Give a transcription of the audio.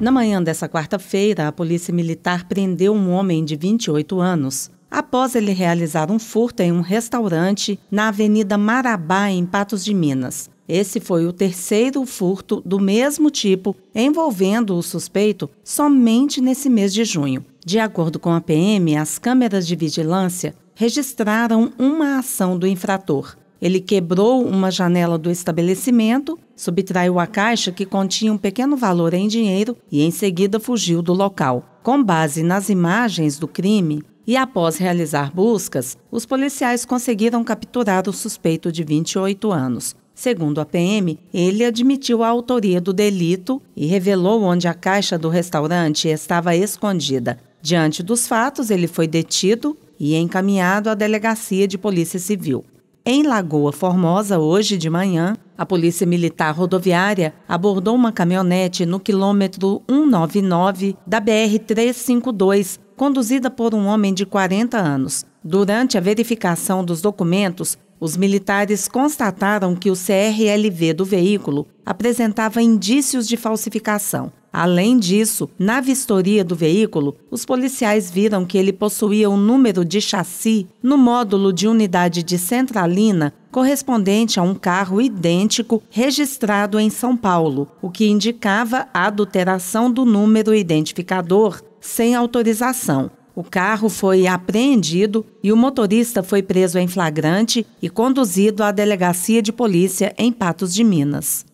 Na manhã dessa quarta-feira, a Polícia Militar prendeu um homem de 28 anos após ele realizar um furto em um restaurante na Avenida Marabá, em Patos de Minas. Esse foi o terceiro furto do mesmo tipo envolvendo o suspeito somente nesse mês de junho. De acordo com a PM, as câmeras de vigilância registraram uma ação do infrator. Ele quebrou uma janela do estabelecimento, subtraiu a caixa que continha um pequeno valor em dinheiro e em seguida fugiu do local. Com base nas imagens do crime, e após realizar buscas, os policiais conseguiram capturar o suspeito de 28 anos. Segundo a PM, ele admitiu a autoria do delito e revelou onde a caixa do restaurante estava escondida. Diante dos fatos, ele foi detido e encaminhado à delegacia de polícia civil. Em Lagoa Formosa, hoje de manhã, a Polícia Militar Rodoviária abordou uma caminhonete no quilômetro 199 da BR-352, conduzida por um homem de 40 anos. Durante a verificação dos documentos, os militares constataram que o CRLV do veículo apresentava indícios de falsificação. Além disso, na vistoria do veículo, os policiais viram que ele possuía um número de chassi no módulo de unidade de centralina correspondente a um carro idêntico registrado em São Paulo, o que indicava a adulteração do número identificador sem autorização. O carro foi apreendido e o motorista foi preso em flagrante e conduzido à delegacia de polícia em Patos de Minas.